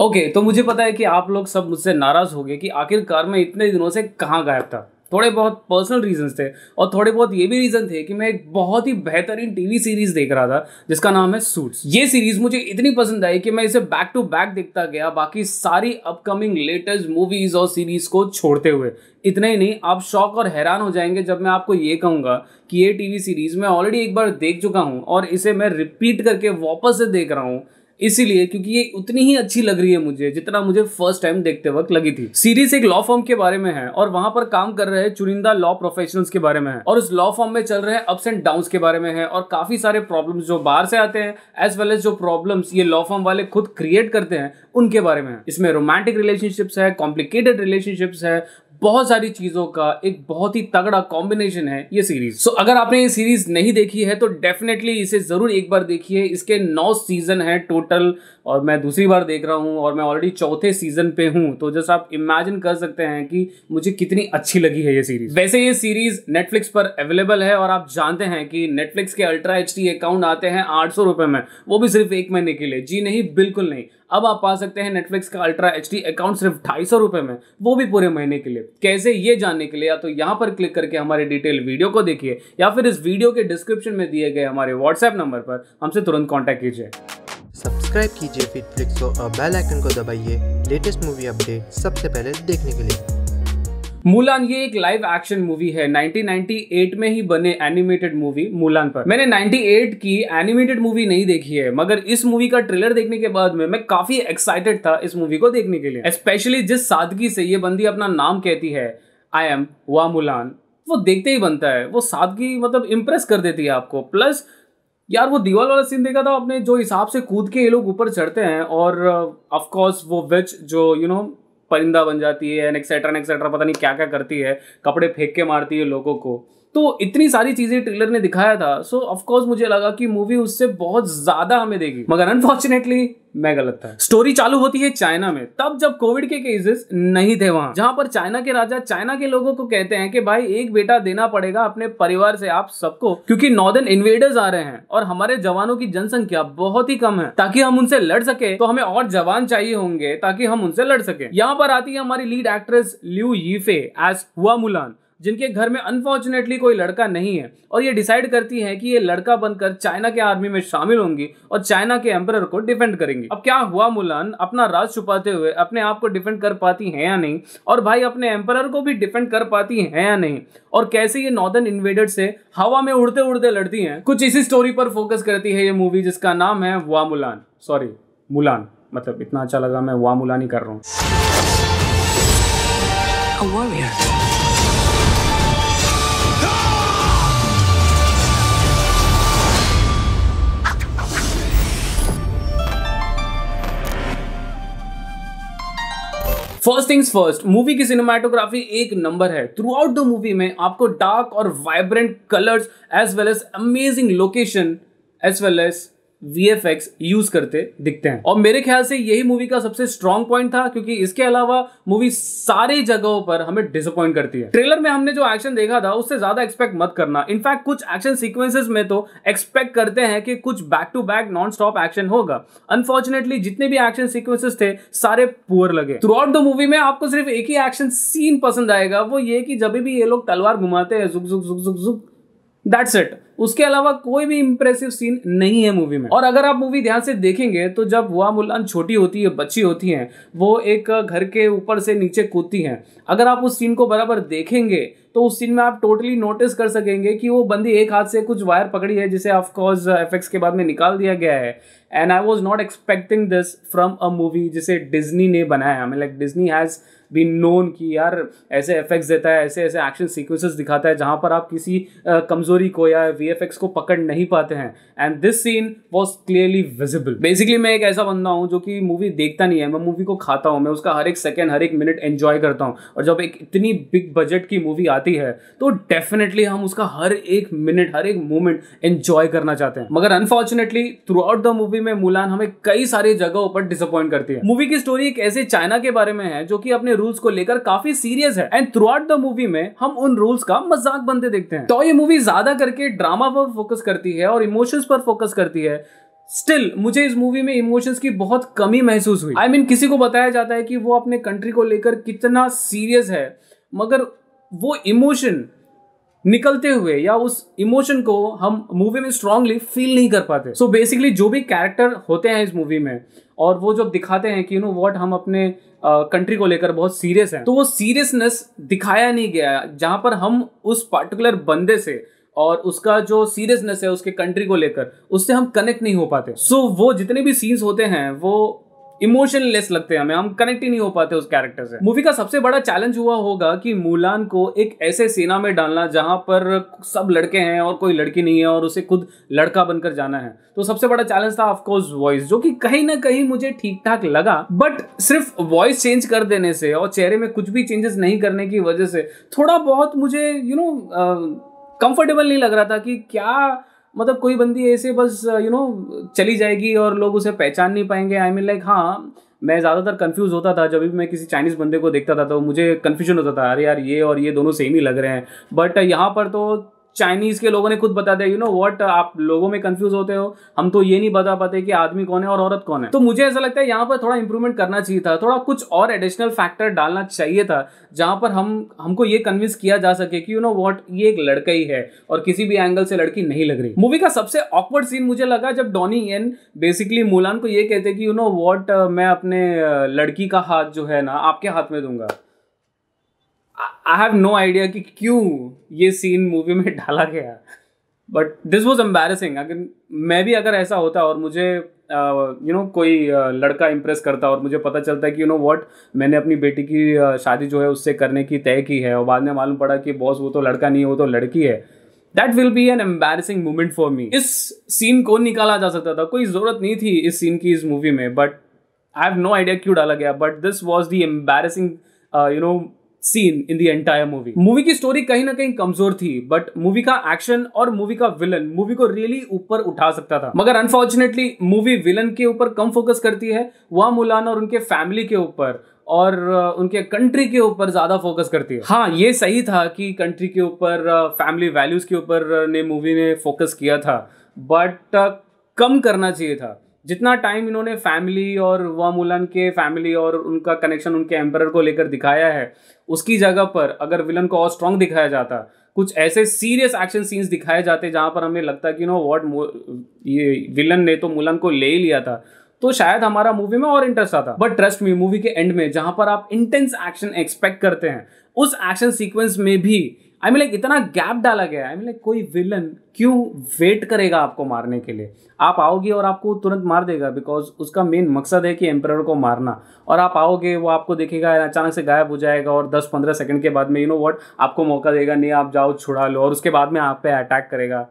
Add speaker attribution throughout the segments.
Speaker 1: Okay okay, तो मुझे पता है कि आप लोग सब मुझसे नाराज़ हो गए कि आखिरकार मैं इतने दिनों से कहाँ गायब था थोड़े बहुत पर्सनल रीजंस थे और थोड़े बहुत ये भी रीज़न थे कि मैं एक बहुत ही बेहतरीन टीवी सीरीज़ देख रहा था जिसका नाम है सूट्स ये सीरीज़ मुझे इतनी पसंद आई कि मैं इसे बैक टू बैक देखता गया बाकी सारी अपकमिंग लेटेस्ट मूवीज़ और सीरीज़ को छोड़ते हुए इतने ही नहीं आप शौक और हैरान हो जाएंगे जब मैं आपको ये कहूँगा कि ये टीवी सीरीज़ मैं ऑलरेडी एक बार देख चुका हूँ और इसे मैं रिपीट करके वापस से देख रहा हूँ इसीलिए क्योंकि ये उतनी ही अच्छी लग रही है मुझे जितना मुझे फर्स्ट टाइम देखते वक्त लगी थी सीरीज एक लॉ फॉर्म के बारे में है और वहां पर काम कर रहे चुनिंदा लॉ प्रोफेशनल्स के बारे में है और उस लॉ फॉर्म में चल रहे अप्स एंड डाउन के बारे में है और काफी सारे प्रॉब्लम जो बाहर से आते हैं एज वेल एज जो प्रॉब्लम ये लॉ फॉर्म वाले खुद क्रिएट करते हैं उनके बारे में इसमें रोमांटिक रिलेशनशिप्स है कॉम्प्लिकेटेड रिलेशनशिप्स है बहुत सारी चीजों का एक बहुत ही तगड़ा कॉम्बिनेशन है ये सीरीज सो so, अगर आपने ये सीरीज नहीं देखी है तो डेफिनेटली इसे जरूर एक बार देखिए इसके नौ सीजन है टोटल और मैं दूसरी बार देख रहा हूँ और मैं ऑलरेडी चौथे सीजन पे हूँ तो जस्ट आप इमेजिन कर सकते हैं कि मुझे कितनी अच्छी लगी है ये सीरीज वैसे ये सीरीज नेटफ्लिक्स पर अवेलेबल है और आप जानते हैं कि नेटफ्लिक्स के अल्ट्रा एच अकाउंट आते हैं आठ सौ में वो भी सिर्फ एक महीने के लिए जी नहीं बिल्कुल नहीं अब आप पा सकते हैं नेटफ्लिक्स का अल्ट्रा एच अकाउंट सिर्फ ढाई सौ रुपए में वो भी पूरे महीने के लिए कैसे ये जानने के लिए या तो यहाँ पर क्लिक करके हमारे डिटेल वीडियो को देखिए या फिर इस वीडियो के डिस्क्रिप्शन में दिए गए हमारे व्हाट्सएप नंबर पर हमसे तुरंत कॉन्टैक्ट कीजिए सब्सक्राइब कीजिए फिटफ्लिक्स और बेल आइकन को दबाइए लेटेस्ट मूवी अपडेट सबसे पहले देखने के लिए मूलान ये एक लाइव एक्शन मूवी है 1998 में ही बने एनिमेटेड मूवी मूलान पर मैंने 98 की एनिमेटेड मूवी नहीं देखी है मगर इस मूवी का ट्रेलर देखने के बाद में मैं काफी एक्साइटेड था इस मूवी को देखने के लिए स्पेशली जिस सादगी से ये बंदी अपना नाम कहती है आई एम वा मूलान वो देखते ही बनता है वो सादगी मतलब इम्प्रेस कर देती है आपको प्लस यार वो दीवार वाला सीन देखा था आपने जो हिसाब से कूद के ये लोग ऊपर चढ़ते हैं और ऑफ कोर्स वो विच जो यू you नो know, परिंदा बन जाती है एनेक्सेट्रा एक्सेट्रा पता नहीं क्या क्या करती है कपड़े फेंक के मारती है लोगों को तो इतनी सारी चीजें ट्रेलर ने दिखाया था सो so, ऑफकोर्स मुझे लगा कि मूवी उससे बहुत ज्यादा हमें देगी मगर अनफॉर्चुनेटली मैं गलत था स्टोरी चालू होती है चाइना में तब जब कोविड के केसेस नहीं थे वहां जहां पर चाइना के राजा चाइना के लोगों को कहते हैं कि भाई एक बेटा देना पड़ेगा अपने परिवार से आप सबको क्योंकि नॉर्दर्न इन्वेडर्स आ रहे हैं और हमारे जवानों की जनसंख्या बहुत ही कम है ताकि हम उनसे लड़ सके तो हमें और जवान चाहिए होंगे ताकि हम उनसे लड़ सके यहाँ पर आती है हमारी lead actress Liu Yifei as हुआ मुलान जिनके घर में अनफॉर्चुनेटली कोई लड़का नहीं है और ये डिसाइड करती है कि ये लड़का बनकर चाइना के आर्मी में शामिल होंगी और चाइना के एम्पर को डिफेंड करेंगी अब क्या हुआ मुलान अपना राज छुपाते हुए अपने आप को डिफेंड कर पाती है या नहीं और भाई अपने एम्पर को भी डिफेंड कर पाती है या नहीं और कैसे ये नॉर्दर्न इन्वेडर से हवा में उड़ते उड़ते लड़ती है कुछ इसी स्टोरी पर फोकस करती है ये मूवी जिसका नाम है वाह मुलान सॉरी मुलान मतलब इतना अच्छा लगा मैं वाह मुलान ही कर रहा हूँ फर्स्ट थिंग्स फर्स्ट मूवी की सिनेमाटोग्राफी एक नंबर है थ्रू आउट द मूवी में आपको डार्क और vibrant colours as well as amazing location as well as VFX use करते दिखते हैं और मेरे ख्याल से यही मूवी का सबसे स्ट्रॉन्ग पॉइंट था क्योंकि इसके अलावा मूवी सारी जगहों पर हमें डिसअपॉइंट करती है ट्रेलर में हमने जो एक्शन देखा था उससे ज्यादा एक्सपेक्ट मत करना इनफैक्ट कुछ एक्शन सीक्वेंसेस में तो एक्सपेक्ट करते हैं कि कुछ back to back non stop action होगा अनफॉर्चुनेटली जितने भी एक्शन सीक्वेंसेस थे सारे पुअर लगे थ्रू आउट द मूवी में आपको सिर्फ एक ही एक्शन सीन पसंद आएगा वो ये कि जब भी ये लोग तलवार घुमाते हैं दैट्स इट उसके अलावा कोई भी इंप्रेसिव सीन नहीं है मूवी में और अगर आप मूवी ध्यान से देखेंगे तो जब वह मुल्लान छोटी होती है बच्ची होती है वो एक घर के ऊपर से नीचे कूदती है अगर आप उस सीन को बराबर देखेंगे तो उस सीन में आप टोटली नोटिस कर सकेंगे कि वो बंदी एक हाथ से कुछ वायर पकड़ी है जिसे ऑफकोर्स एफेक्ट्स uh, के बाद में निकाल दिया गया है and I was not expecting this from a movie जिसे डिजनी ने बनाया हमें like Disney has been known कि यार ऐसे इफेक्ट्स देता है ऐसे ऐसे एक्शन सीक्वेंसेस दिखाता है जहाँ पर आप किसी कमजोरी को या वी को पकड़ नहीं पाते हैं and this scene was clearly visible basically मैं एक ऐसा बंदा हूँ जो कि मूवी देखता नहीं है मैं मूवी को खाता हूँ मैं उसका हर एक सेकेंड हर एक मिनट एन्जॉय करता हूँ और जब एक इतनी बिग बजट की मूवी आती है तो डेफिनेटली हम उसका हर एक मिनट हर एक मोमेंट एन्जॉय करना चाहते हैं मगर unfortunately throughout the movie में मुलान हमें कई सारी जगहों पर डिसअपॉइंट करती है मूवी की स्टोरी एक ऐसे चाइना के बारे में है जो कि अपने रूल्स को लेकर काफी सीरियस है and throughout the movie में हम उन रूल्स का मजाक बनते देखते हैं तो ये मूवी ज्यादा करके ड्रामा पर फोकस करती है और इमोशंस पर फोकस करती है स्टिल मुझे इस मूवी में इमोशंस की बहुत कमी महसूस हुई आई I मीन mean, किसी को बताया जाता है कि वो अपने कंट्री को लेकर कितना सीरियस है मगर वो इमोशन निकलते हुए या उस इमोशन को हम मूवी में स्ट्रांगली फील नहीं कर पाते सो so बेसिकली जो भी कैरेक्टर होते हैं इस मूवी में और वो जब दिखाते हैं कि यू नो वॉट हम अपने कंट्री uh, को लेकर बहुत सीरियस हैं तो वो सीरियसनेस दिखाया नहीं गया जहाँ पर हम उस पर्टिकुलर बंदे से और उसका जो सीरियसनेस है उसके कंट्री को लेकर उससे हम कनेक्ट नहीं हो पाते सो so, वो जितने भी सीन्स होते हैं वो इमोशनलेस लगते हैं हमें हम कनेक्ट ही नहीं हो पाते उस कैरेक्टर से मूवी का सबसे बड़ा चैलेंज हुआ होगा कि मूलान को एक ऐसे सेना में डालना जहां पर सब लड़के हैं और कोई लड़की नहीं है और उसे खुद लड़का बनकर जाना है तो सबसे बड़ा चैलेंज था ऑफकोर्स वॉइस जो कि कहीं ना कहीं मुझे ठीक ठाक लगा बट सिर्फ वॉइस चेंज कर देने से और चेहरे में कुछ भी चेंजेस नहीं करने की वजह से थोड़ा बहुत मुझे यू नो कंफर्टेबल नहीं लग रहा था कि क्या मतलब कोई बंदी ऐसे बस यू नो चली जाएगी और लोग उसे पहचान नहीं पाएंगे आई मीन लाइक हाँ मैं ज़्यादातर कंफ्यूज होता था जब भी मैं किसी चाइनीज़ बंदे को देखता था तो मुझे कन्फ्यूजन होता था अरे यार ये और ये दोनों सेम ही लग रहे हैं बट यहाँ पर तो चाइनीज के लोगों ने खुद बता दिया यू नो व्हाट आप लोगों में कंफ्यूज होते हो हम तो ये नहीं बता पाते कि आदमी कौन है और औरत कौन है तो मुझे ऐसा लगता है यहाँ पर थोड़ा इंप्रूवमेंट करना चाहिए था थोड़ा कुछ और एडिशनल फैक्टर डालना चाहिए था जहाँ पर हम हमको ये कन्विंस किया जा सके कि यू नो वॉट ये एक लड़का ही है और किसी भी एंगल से लड़की नहीं लग रही मूवी का सबसे ऑकवर्ड सीन मुझे लगा जब डॉनी एन बेसिकली मूलान को ये कहते कि यू नो वॉट मैं अपने लड़की का हाथ जो है ना आपके हाथ में दूंगा आई हैव नो आइडिया कि क्यों ये सीन मूवी में डाला गया बट दिस वॉज एम्बेरसिंग अगर मैं भी अगर ऐसा होता और मुझे you uh, know you know, कोई uh, लड़का इम्प्रेस करता और मुझे पता चलता है कि यू नो वॉट मैंने अपनी बेटी की uh, शादी जो है उससे करने की तय की है और बाद में मालूम पड़ा कि बॉस वो तो लड़का नहीं है वो तो लड़की है that will be an embarrassing moment for me इस सीन को निकाला जा सकता था कोई ज़रूरत नहीं थी इस सीन की इस मूवी में but I have no idea क्यों डाला गया but this was the embarrassing you know scene in the entire movie movie की स्टोरी कहीं ना कहीं कमजोर थी बट मूवी का एक्शन और मूवी का विलन मूवी को रियली ऊपर उठा सकता था मगर अनफॉर्चुनेटली मूवी विलन के ऊपर कम फोकस करती है वह मुलान और उनके फैमिली के ऊपर और उनके कंट्री के ऊपर ज़्यादा फोकस करती है हाँ ये सही था कि कंट्री के ऊपर फैमिली वैल्यूज़ के ऊपर ने मूवी ने फोकस किया था बट कम करना चाहिए था जितना टाइम इन्होंने फैमिली और वामुलन के फैमिली और उनका कनेक्शन उनके एम्पर को लेकर दिखाया है उसकी जगह पर अगर विलन को और स्ट्रांग दिखाया जाता कुछ ऐसे सीरियस एक्शन सीन्स दिखाए जाते जहाँ पर हमें लगता कि नो वॉट ये विलन ने तो मुलन को ले ही लिया था तो शायद हमारा मूवी में और इंटरेस्ट आता बट ट्रस्ट मी मूवी के एंड में जहां पर आप इंटेंस एक्शन एक्सपेक्ट करते हैं उस एक्शन सीक्वेंस में भी आई मीन लाइक इतना गैप डाला गया आई मीन लाइक कोई विलन क्यों वेट करेगा आपको मारने के लिए आप आओगे और आपको तुरंत मार देगा बिकॉज उसका मेन मकसद है कि एम्पर को मारना और आप आओगे वो आपको देखेगा अचानक से गायब हो जाएगा और 10-15 सेकंड के बाद में यू नो व्हाट आपको मौका देगा नहीं आप जाओ छुड़ा लो और उसके बाद में आप पे अटैक करेगा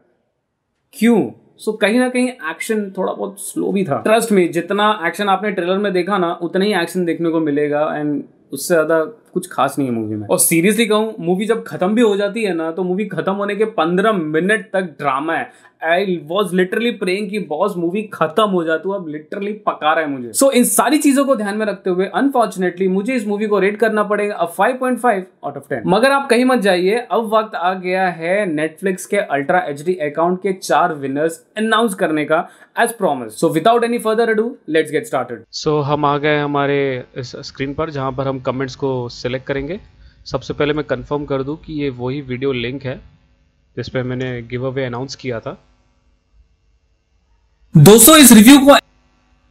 Speaker 1: क्यों सो so, कहीं ना कहीं एक्शन थोड़ा बहुत स्लो भी था ट्रस्ट में जितना एक्शन आपने ट्रेलर में देखा ना उतना ही एक्शन देखने को मिलेगा एंड उससे ज़्यादा कुछ खास नहीं है मूवी में और सीरियसली कहूँ मूवी जब खत्म भी हो जाती है ना तो मूवी खत्म होने के पंद्रह मिनट तक ड्रामा है आई वॉज लिटरली प्रेइंग की बॉस मूवी खत्म हो जाती अब लिटरली पका रहा है मुझे सो so, इन सारी चीजों को ध्यान में रखते हुए अनफॉर्चुनेटली मुझे इस मूवी को रेट करना पड़ेगा अब 5.5 आउट ऑफ 10 मगर आप कहीं मत जाइए अब वक्त आ गया है नेटफ्लिक्स के अल्ट्रा एच अकाउंट के चार विनर्स अनाउंस करने का as promise so without any further do let's get started so हम आ गए हमारे स्क्रीन पर जहां पर हम कमेंट्स को सेलेक्ट करेंगे सबसे पहले मैं कंफर्म कर दूं कि ये वही वीडियो लिंक है जिस पे मैंने गिव अवे अनाउंस किया था दोस्तों इस रिव्यू को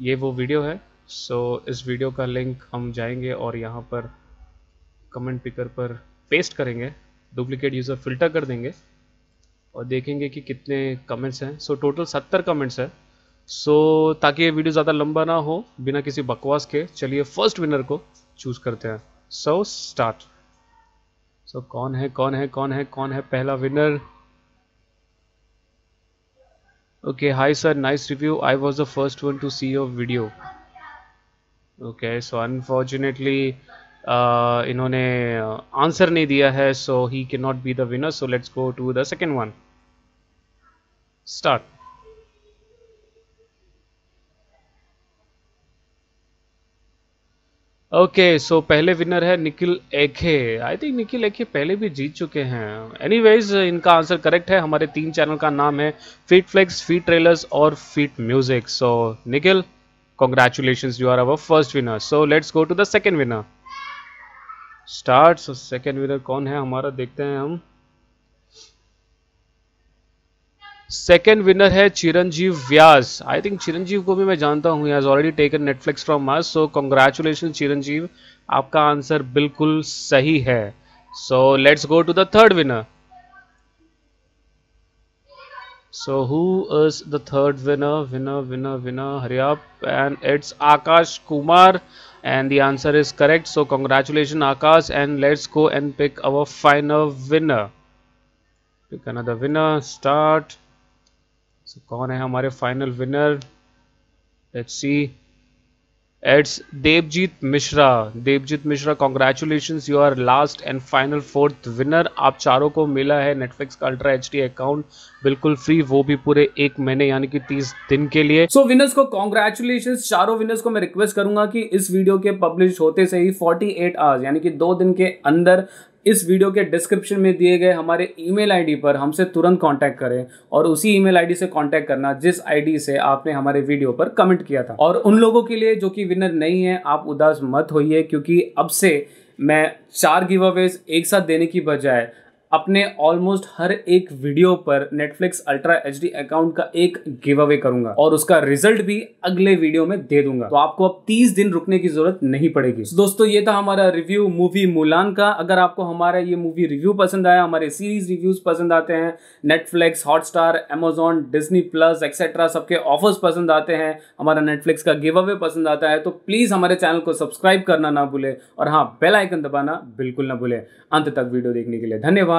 Speaker 1: ये वो वीडियो है सो so, इस वीडियो का लिंक हम जाएंगे और यहाँ पर कमेंट पिकर पर पेस्ट करेंगे डुप्लीकेट यूज़र फिल्टर कर देंगे और देखेंगे कि कितने कमेंट्स हैं सो टोटल सत्तर कमेंट्स हैं सो ताकि ये वीडियो ज़्यादा लंबा ना हो बिना किसी बकवास के चलिए फर्स्ट विनर को चूज़ करते हैं सो स्टार्ट सो कौन है कौन है कौन है कौन है पहला winner okay hi sir nice review I was the first one to see your video okay so unfortunately इन्होंने आंसर uh, नहीं दिया है so he can not be the winner so let's go to the second one start okay okay, so so पहले winner है निखिल एखे I think Nikhil एखे पहले भी जीत चुके हैं एनीवेज इनका आंसर करेक्ट है हमारे तीन चैनल का नाम है फीट फ्लेक्स फीट ट्रेलर्स और feet music so Nikhil congratulation you are our first winner so let's go to the second winner start so second winner कौन है हमारा देखते हैं हम सेकेंड विनर है चिरंजीव व्यास आई थिंक चिरंजीव को भी मैं जानता हूँ has already taken Netflix from मस सो कॉन्ग्रेचुलेशन चिरंजीव आपका आंसर बिल्कुल सही है so let's go to the winner so who third winner winner winner winner हरियाप and it's Akash Kumar and the answer is correct so congratulation Akash and let's go and pick our final winner Pick another winner. Start. So so, कौन है हमारे final winner let's see it's Devjeet Mishra Devjeet Mishra congratulation you are last and final fourth winner आप चारों को मिला है Netflix का ultra H account बिल्कुल फ्री वो भी पूरे एक महीने यानी कि तीस दिन के लिए सो so, विनर्स को कॉन्ग्रेचुलेशन चारों विनर्स को मैं रिक्वेस्ट करूंगा कि इस वीडियो के पब्लिश होते से ही फोर्टी एट आवर्स यानी कि दो दिन के अंदर इस वीडियो के डिस्क्रिप्शन में दिए गए हमारे ईमेल आईडी पर हमसे तुरंत कांटेक्ट करें और उसी ईमेल आईडी से कांटेक्ट करना जिस आईडी से आपने हमारे वीडियो पर कमेंट किया था और उन लोगों के लिए जो कि विनर नहीं है आप उदास मत होइए क्योंकि अब से मैं चार गिव अवेज एक साथ देने की बजाय अपने ऑलमोस्ट हर एक वीडियो पर नेटफ्लिक्स अल्ट्रा एच अकाउंट का एक गिव अवे करूंगा और उसका रिजल्ट भी अगले वीडियो में दे दूंगा तो आपको अब 30 दिन रुकने की जरूरत नहीं पड़ेगी so, तो दोस्तों ये था हमारा रिव्यू मूवी मुलान का अगर आपको हमारा ये मूवी रिव्यू पसंद आया हमारे सीरीज रिव्यूज पसंद आते हैं Netflix Hotstar Amazon Disney plus etcetera सबके ऑफर्स पसंद आते हैं हमारा नेटफ्लिक्स का गिव अवे पसंद आता है तो प्लीज हमारे चैनल को सब्सक्राइब करना ना भूले और हाँ बेल आइकन दबाना बिल्कुल ना भूले अंत तक वीडियो देखने के लिए धन्यवाद